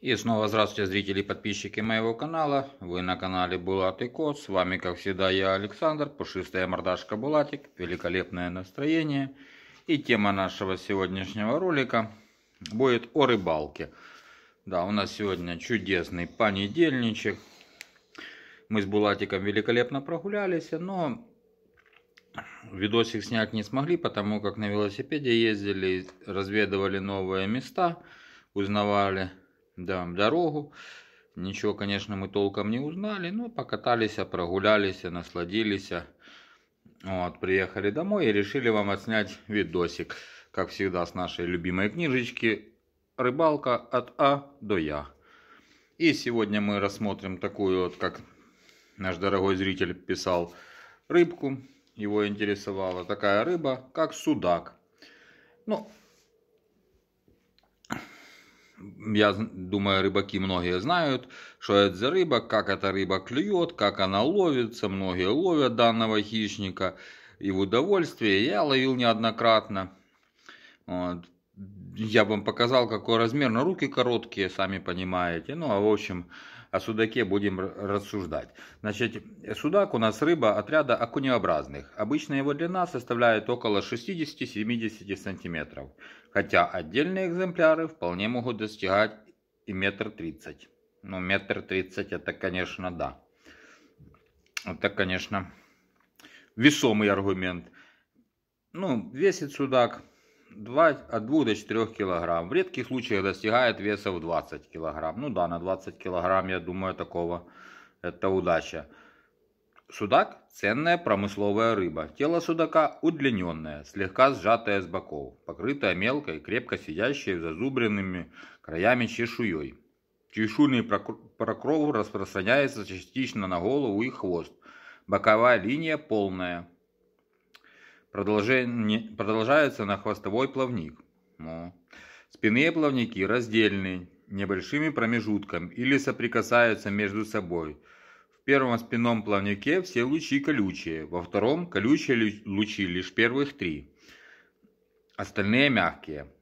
И снова здравствуйте, зрители и подписчики моего канала. Вы на канале Булат и Кот. С вами, как всегда, я Александр, пушистая мордашка Булатик, великолепное настроение. И тема нашего сегодняшнего ролика будет о рыбалке. Да, у нас сегодня чудесный понедельничек. Мы с Булатиком великолепно прогулялись, но видосик снять не смогли, потому как на велосипеде ездили, разведывали новые места, узнавали Дам дорогу. Ничего, конечно, мы толком не узнали, но покатались, прогулялись, насладились. Вот, приехали домой и решили вам отснять видосик, как всегда, с нашей любимой книжечки «Рыбалка от А до Я». И сегодня мы рассмотрим такую, вот как наш дорогой зритель писал, рыбку. Его интересовала такая рыба, как судак. Ну, я думаю, рыбаки многие знают, что это за рыба, как эта рыба клюет, как она ловится. Многие ловят данного хищника и в удовольствие. Я ловил неоднократно. Вот я вам показал, какой размер, но руки короткие, сами понимаете. Ну, а в общем, о судаке будем рассуждать. Значит, судак у нас рыба отряда окунеобразных. Обычно его длина составляет около 60-70 сантиметров, хотя отдельные экземпляры вполне могут достигать и метр тридцать. Ну, метр тридцать это, конечно, да. Это, конечно, весомый аргумент. Ну, весит судак от 2 до 4 килограмм. В редких случаях достигает веса в 20 килограмм. Ну да, на 20 килограмм, я думаю, такого это удача. Судак – ценная промысловая рыба. Тело судака удлиненное, слегка сжатое с боков, покрытое мелкой, крепко сидящей зазубренными краями чешуей. Чешуйный прокров распространяется частично на голову и хвост. Боковая линия полная, Продолжение, продолжается на хвостовой плавник. Но. Спинные плавники раздельны небольшими промежутками или соприкасаются между собой. В первом спинном плавнике все лучи колючие, во втором колючие лучи лишь первых три. Остальные мягкие.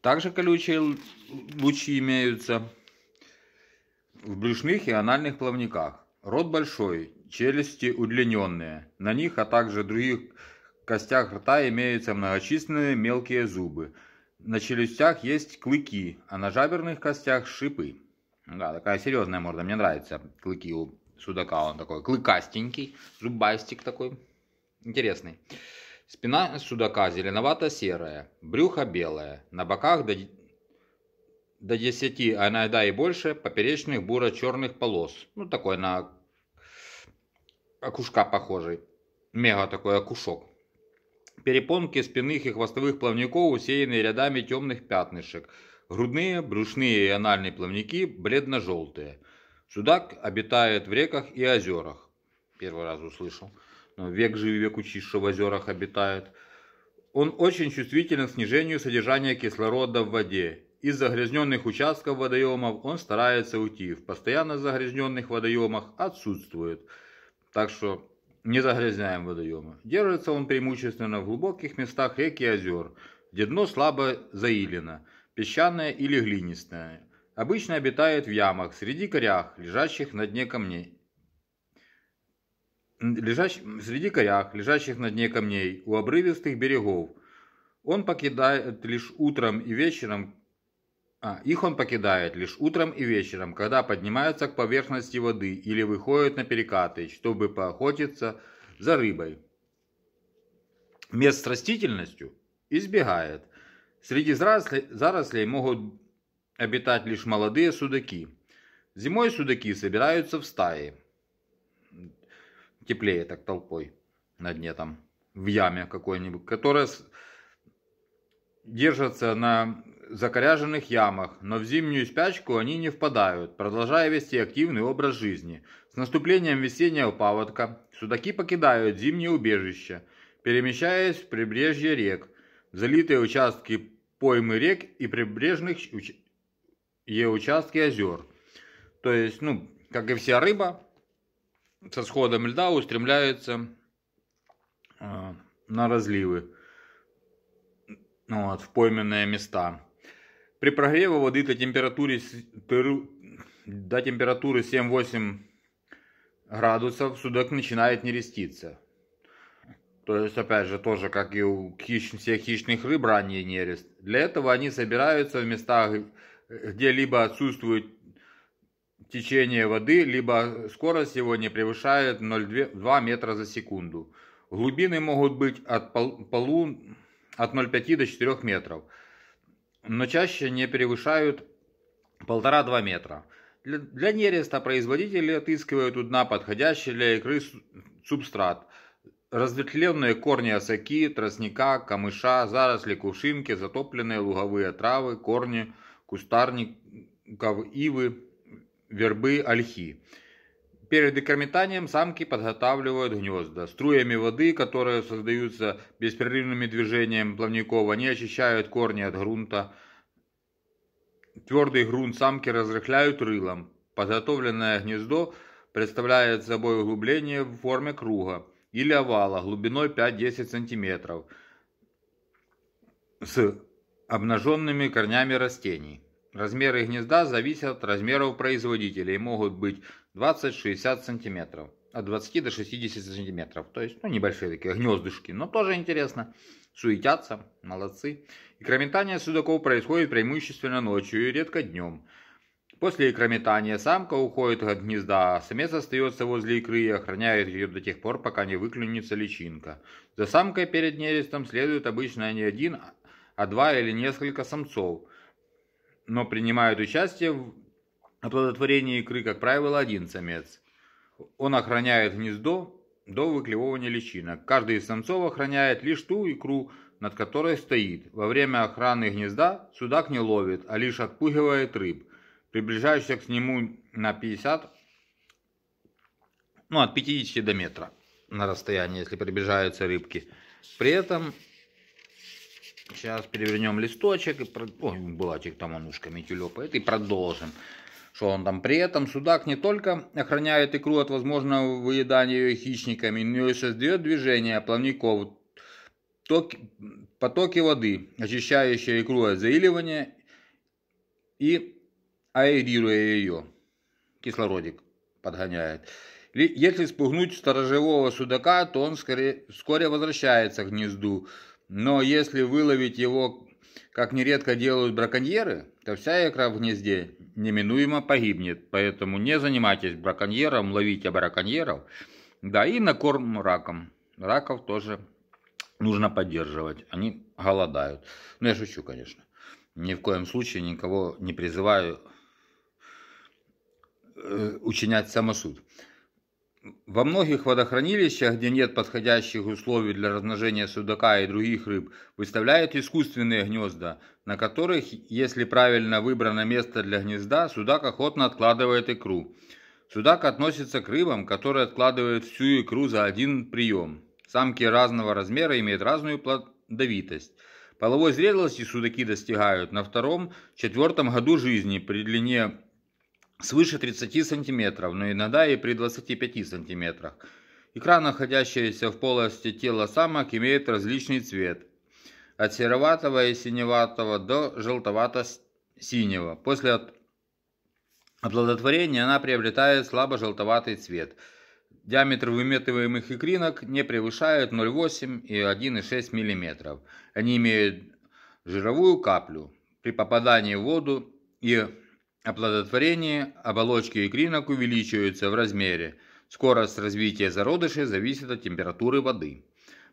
Также колючие лучи имеются в брюшных и анальных плавниках. Рот большой, челюсти удлиненные. На них, а также других костях рта имеются многочисленные мелкие зубы. На челюстях есть клыки, а на жаберных костях шипы. Да, такая серьезная морда, мне нравится клыки у судака, он такой клыкастенький, зубастик такой, интересный. Спина судака зеленовато-серая, брюхо белое, на боках до, до 10, а иногда и больше, поперечных буро-черных полос. Ну, такой на окушка похожий. Мега такой окушок. Перепонки спинных и хвостовых плавников усеяны рядами темных пятнышек. Грудные, брюшные и анальные плавники бледно-желтые. Судак обитает в реках и озерах. Первый раз услышал. Но век живи, век учись, что в озерах обитает. Он очень чувствителен к снижению содержания кислорода в воде. Из загрязненных участков водоемов он старается уйти. В постоянно загрязненных водоемах отсутствует так что не загрязняем водоемы. Держится он преимущественно в глубоких местах рек и озер, где дно слабо заилено, песчаное или глинистое. Обычно обитает в ямах, среди корях, лежащих на дне камней. Лежащ... Среди корях, лежащих на дне камней, у обрывистых берегов. Он покидает лишь утром и вечером, а, их он покидает лишь утром и вечером, когда поднимается к поверхности воды или выходит на перекаты, чтобы поохотиться за рыбой. Мест с растительностью избегает. Среди зарослей, могут обитать лишь молодые судаки. Зимой судаки собираются в стаи. Теплее так толпой на дне там, в яме какой-нибудь, которая держится на закоряженных ямах, но в зимнюю спячку они не впадают, продолжая вести активный образ жизни. С наступлением весеннего паводка судаки покидают зимние убежища, перемещаясь в прибрежье рек, залитые участки поймы рек и прибрежных уч... и участки озер. То есть, ну, как и вся рыба, со сходом льда устремляется э, на разливы ну, вот, в пойменные места. При прогреве воды до температуры, до температуры 7-8 градусов судак начинает нереститься. То есть, опять же, тоже как и у хищ, всех хищных рыб ранний нерест. Для этого они собираются в местах, где либо отсутствует течение воды, либо скорость его не превышает 0,2 метра за секунду. Глубины могут быть от, полу, от 0,5 до 4 метров но чаще не превышают 1,5-2 метра. Для, для нереста производители отыскивают у дна подходящий для икры субстрат. Разветвленные корни осоки, тростника, камыша, заросли кувшинки, затопленные луговые травы, корни кустарников, ивы, вербы, ольхи. Перед декормитанием самки подготавливают гнезда. Струями воды, которые создаются беспрерывными движением плавников, они очищают корни от грунта. Твердый грунт самки разрыхляют рылом. Подготовленное гнездо представляет собой углубление в форме круга или овала глубиной 5-10 см с обнаженными корнями растений. Размеры гнезда зависят от размеров производителя и могут быть 20-60 сантиметров. От 20 до 60 сантиметров. То есть, ну, небольшие такие гнездышки. Но тоже интересно. Суетятся, молодцы. Икрометание судаков происходит преимущественно ночью и редко днем. После икрометания самка уходит от гнезда, а самец остается возле икры и охраняет ее до тех пор, пока не выклюнется личинка. За самкой перед нерестом следует обычно не один, а два или несколько самцов, но принимают участие в Оплодотворение икры, как правило, один самец. Он охраняет гнездо до выклевывания личинок. Каждый из самцов охраняет лишь ту икру, над которой стоит. Во время охраны гнезда судак не ловит, а лишь отпугивает рыб, приближающихся к нему на 50, ну от 50 до метра на расстоянии, если приближаются рыбки. При этом, сейчас перевернем листочек, и, ой, булатик там он ушками тюлепает, и продолжим. Что он там? При этом судак не только охраняет икру от возможного выедания ее хищниками, но и создает движение плавников, токи, потоки воды, очищающие икру от заиливания и аэрируя ее. Кислородик подгоняет. Если спугнуть сторожевого судака, то он скорее, вскоре возвращается к гнезду. Но если выловить его как нередко делают браконьеры, то вся икра в гнезде неминуемо погибнет, поэтому не занимайтесь браконьером, ловите браконьеров, да и на корм ракам, Раков тоже нужно поддерживать, они голодают. Ну я шучу, конечно. Ни в коем случае никого не призываю э, учинять самосуд. Во многих водохранилищах, где нет подходящих условий для размножения судака и других рыб, выставляют искусственные гнезда, на которых, если правильно выбрано место для гнезда, судак охотно откладывает икру. Судак относится к рыбам, которые откладывают всю икру за один прием. Самки разного размера имеют разную плодовитость. Половой зрелости судаки достигают на втором-четвертом году жизни при длине свыше 30 сантиметров, но иногда и при 25 сантиметрах. Икра, находящаяся в полости тела самок, имеет различный цвет. От сероватого и синеватого до желтовато-синего. После оплодотворения она приобретает слабо-желтоватый цвет. Диаметр выметываемых икринок не превышает 0,8 и 1,6 мм. Они имеют жировую каплю. При попадании в воду и Оплодотворение оболочки икринок увеличиваются в размере. Скорость развития зародыша зависит от температуры воды.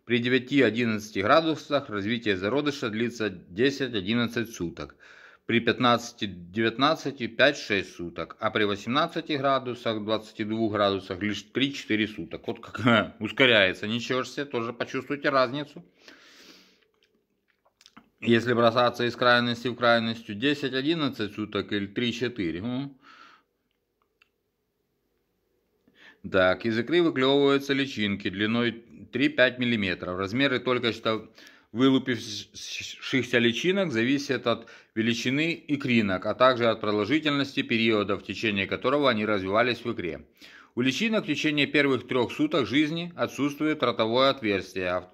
При 9-11 градусах развитие зародыша длится 10-11 суток, при 15-19 5-6 суток, а при 18 градусах, 22 градусах лишь 3-4 суток. Вот как ускоряется, ничего себе, тоже почувствуйте разницу. Если бросаться из крайности в крайность, 10-11 суток или 3-4. Угу. Так, из икры выклевываются личинки длиной 3-5 мм. Размеры только что вылупившихся личинок зависят от величины икринок, а также от продолжительности периода, в течение которого они развивались в икре. У личинок в течение первых трех суток жизни отсутствует ротовое отверстие, а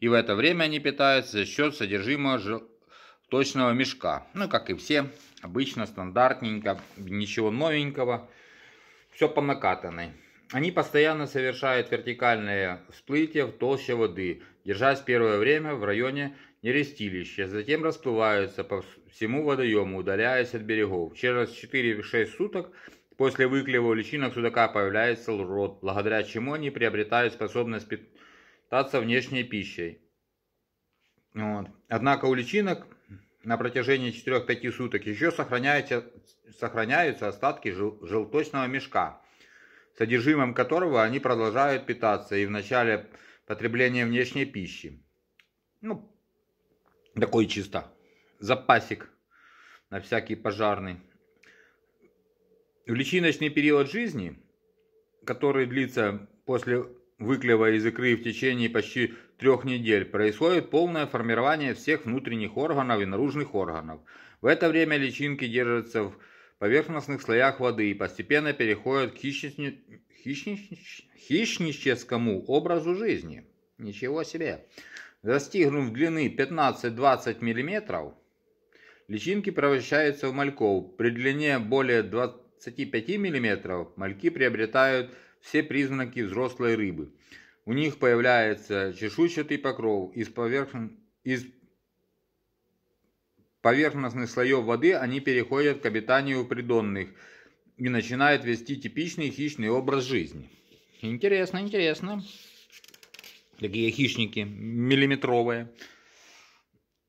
и в это время они питаются за счет содержимого желточного мешка. Ну, как и все, обычно, стандартненько, ничего новенького, все по накатанной. Они постоянно совершают вертикальные всплытия в толще воды, держась первое время в районе нерестилища, затем расплываются по всему водоему, удаляясь от берегов. Через 4-6 суток после выклева у личинок судака появляется рот, благодаря чему они приобретают способность питаться питаться внешней пищей. Вот. Однако у личинок на протяжении 4-5 суток еще сохраняются, сохраняются остатки жел, желточного мешка, содержимым которого они продолжают питаться и в начале потребления внешней пищи. Ну, такой чисто запасик на всякий пожарный. В личиночный период жизни, который длится после выклева из икры в течение почти трех недель происходит полное формирование всех внутренних органов и наружных органов. В это время личинки держатся в поверхностных слоях воды и постепенно переходят к хищническому образу жизни. Ничего себе! Достигнув длины 15-20 мм, личинки превращаются в мальков. При длине более 25 мм мальки приобретают все признаки взрослой рыбы. У них появляется чешуйчатый покров из, поверхн... из поверхностных слоев воды они переходят к обитанию придонных и начинают вести типичный хищный образ жизни. Интересно, интересно. Такие хищники миллиметровые.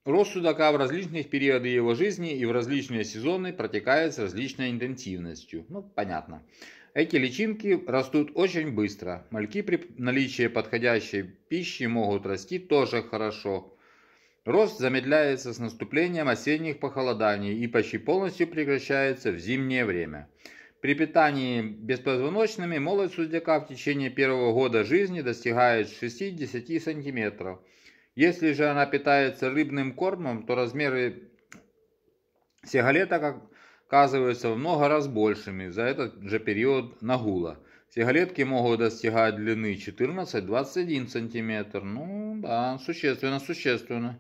Рост судака в различных периоды его жизни и в различные сезоны протекает с различной интенсивностью. Ну, понятно. Эти личинки растут очень быстро. Мальки при наличии подходящей пищи могут расти тоже хорошо. Рост замедляется с наступлением осенних похолоданий и почти полностью прекращается в зимнее время. При питании беспозвоночными молодь судяка в течение первого года жизни достигает 6-10 сантиметров – если же она питается рыбным кормом, то размеры сигалеток оказываются в много раз большими за этот же период нагула. Сигалетки могут достигать длины 14-21 см. Ну да, существенно, существенно.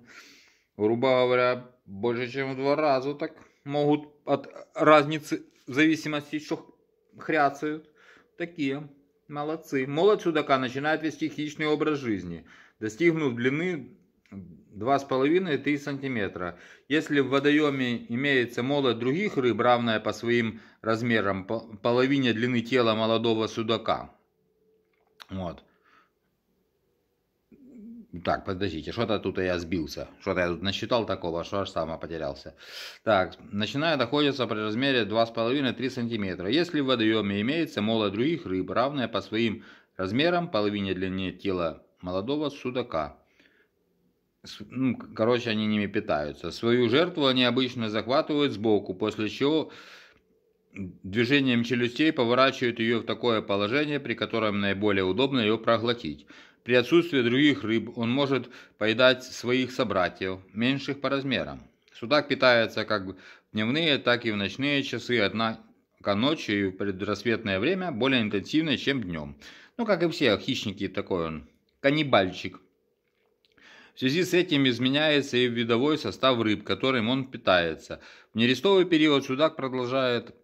Грубо говоря, больше чем в два раза так могут от разницы, в зависимости, что хряцают. Такие, молодцы. Молодь судака начинает вести хищный образ жизни – достигнут длины 2,5-3 см. Если в водоеме имеется молот других рыб, равная по своим размерам половине длины тела молодого судака. Вот. Так, подождите, что-то тут я сбился. Что-то я тут насчитал такого, что аж сам потерялся. Так, начиная находится при размере 2,5-3 см. Если в водоеме имеется молот других рыб, равная по своим размерам половине длины тела молодого судака. Ну, короче, они ними питаются. Свою жертву они обычно захватывают сбоку, после чего движением челюстей поворачивают ее в такое положение, при котором наиболее удобно ее проглотить. При отсутствии других рыб он может поедать своих собратьев, меньших по размерам. Судак питается как в дневные, так и в ночные часы, однако ночью и в предрассветное время более интенсивно, чем днем. Ну, как и все хищники, такой он каннибальчик. В связи с этим изменяется и видовой состав рыб, которым он питается. В нерестовый период судак продолжает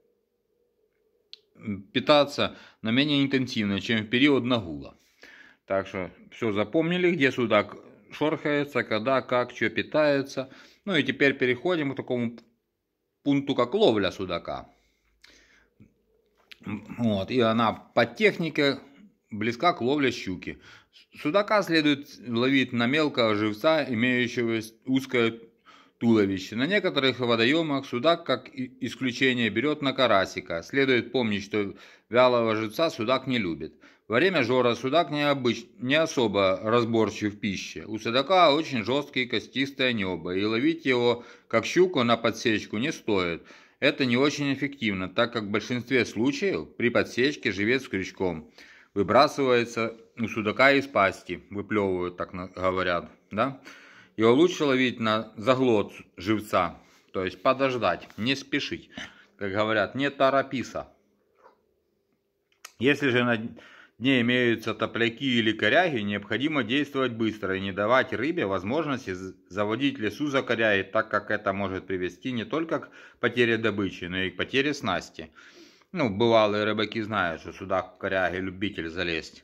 питаться, но менее интенсивно, чем в период нагула. Так что все запомнили, где судак шорхается, когда, как, что питается. Ну и теперь переходим к такому пункту, как ловля судака. Вот, и она по технике близка к ловле щуки. Судака следует ловить на мелкого живца, имеющего узкое туловище. На некоторых водоемах судак, как исключение, берет на карасика. Следует помнить, что вялого живца судак не любит. Во время жора судак не, не особо разборчив в пище. У судака очень жесткое костистое небо, и ловить его, как щуку, на подсечку не стоит. Это не очень эффективно, так как в большинстве случаев при подсечке живет с крючком – выбрасывается у судака из пасти, выплевывают, так говорят, да? Его лучше ловить на заглот живца, то есть подождать, не спешить, как говорят, не торопиться. Если же на дне имеются топляки или коряги, необходимо действовать быстро и не давать рыбе возможности заводить лесу за коряги, так как это может привести не только к потере добычи, но и к потере снасти. Ну, бывалые рыбаки знают, что сюда коряге любитель залезть.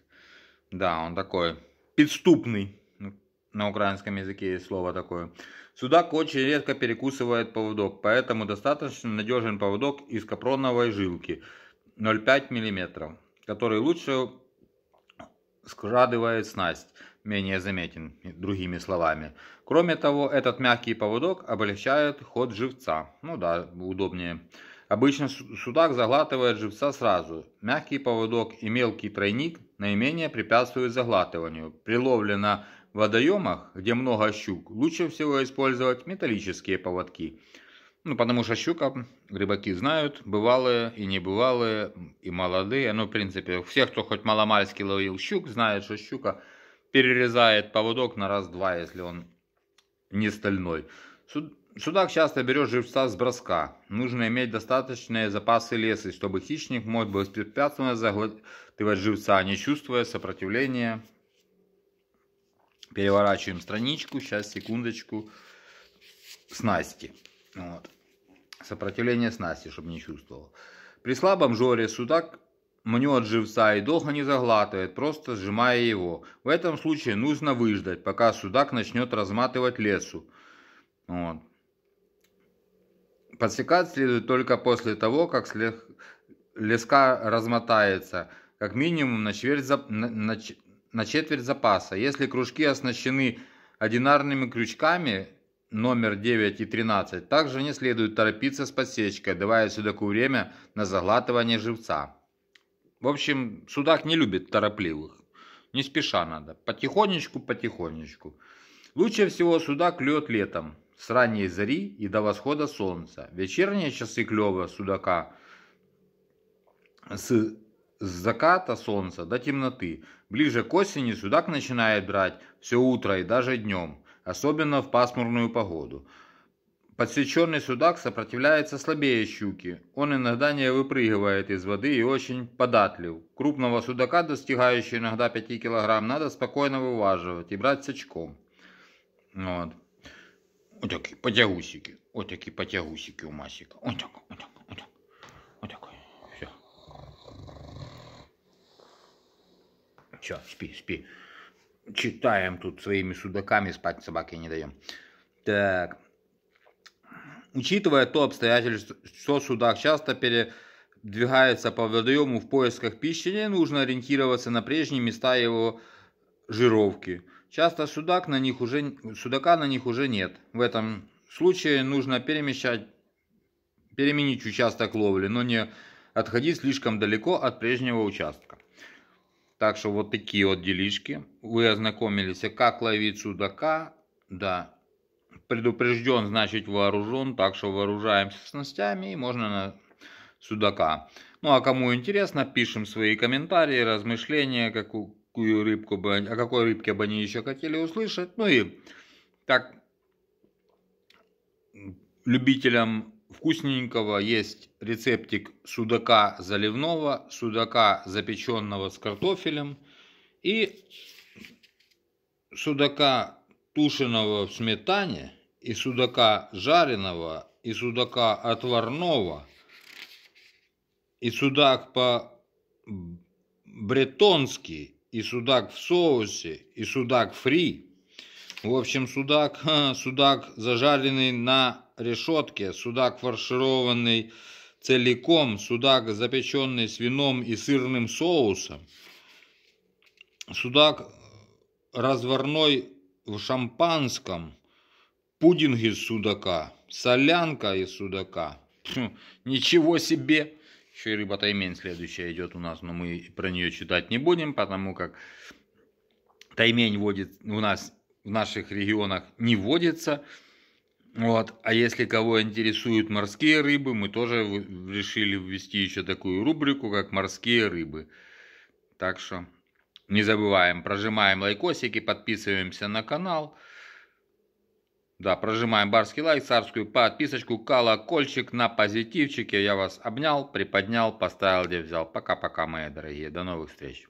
Да, он такой подступный. Ну, на украинском языке есть слово такое. Судак очень редко перекусывает поводок, поэтому достаточно надежен поводок из капроновой жилки 0,5 мм, который лучше скрадывает снасть, менее заметен, другими словами. Кроме того, этот мягкий поводок облегчает ход живца. Ну да, удобнее Обычно судак заглатывает живца сразу. Мягкий поводок и мелкий тройник наименее препятствуют заглатыванию. При ловле на водоемах, где много щук, лучше всего использовать металлические поводки. Ну, потому что щука, рыбаки знают, бывалые и небывалые, и молодые. Ну, в принципе, все, кто хоть маломальски ловил щук, знает, что щука перерезает поводок на раз-два, если он не стальной. Судак часто берет живца с броска. Нужно иметь достаточные запасы леса, чтобы хищник мог беспрепятственно заглатывать живца, не чувствуя сопротивления. Переворачиваем страничку. Сейчас, секундочку. Снасти. Вот. Сопротивление снасти, чтобы не чувствовал. При слабом жоре судак мнет живца и долго не заглатывает, просто сжимая его. В этом случае нужно выждать, пока судак начнет разматывать лесу. Вот. Подсекать следует только после того, как леска размотается, как минимум на четверть, зап... на... четверть запаса. Если кружки оснащены одинарными крючками номер 9 и 13, также не следует торопиться с подсечкой, давая судаку время на заглатывание живца. В общем, судак не любит торопливых. Не спеша надо. Потихонечку, потихонечку. Лучше всего судак клюет летом, с ранней зари и до восхода солнца. Вечерние часы клёва судака с заката солнца до темноты. Ближе к осени судак начинает брать все утро и даже днем, особенно в пасмурную погоду. Подсвеченный судак сопротивляется слабее щуки. Он иногда не выпрыгивает из воды и очень податлив. Крупного судака, достигающего иногда 5 килограмм, надо спокойно вываживать и брать сачком. Вот. Отакі потягусики. Отакі потягусики у масіка. Отак, отак, отак. Отак. Все. Все, спи, спи. Читаем тут своими судаками, спать собаке не даем. Так. Учитывая то обстоятельство, что судак часто передвигается по водоему в поисках пищи, не нужно ориентироваться на прежние места его жировки – Часто судак на них уже, судака на них уже нет. В этом случае нужно перемещать, переменить участок ловли, но не отходить слишком далеко от прежнего участка. Так что вот такие вот делишки. Вы ознакомились, как ловить судака. Да, предупрежден, значит вооружен, так что вооружаемся снастями и можно на судака. Ну а кому интересно, пишем свои комментарии, размышления, как у, какую рыбку бы, о какой рыбке бы они еще хотели услышать. Ну и так любителям вкусненького есть рецептик судака заливного, судака запеченного с картофелем и судака тушеного в сметане и судака жареного и судака отварного и судак по бретонски и судак в соусе, и судак фри. В общем, судак, судак зажаренный на решетке, судак фаршированный целиком, судак запеченный с вином и сырным соусом, судак разварной в шампанском, пудинг из судака, солянка из судака. Ничего себе! Еще и рыба таймен следующая идет у нас, но мы про нее читать не будем, потому как таймень водит у нас в наших регионах не водится. Вот. А если кого интересуют морские рыбы, мы тоже решили ввести еще такую рубрику, как морские рыбы. Так что не забываем, прожимаем лайкосики, подписываемся на канал. Да, прожимаем барский лайк, царскую подписочку, колокольчик на позитивчике. Я вас обнял, приподнял, поставил, где взял. Пока-пока, мои дорогие. До новых встреч.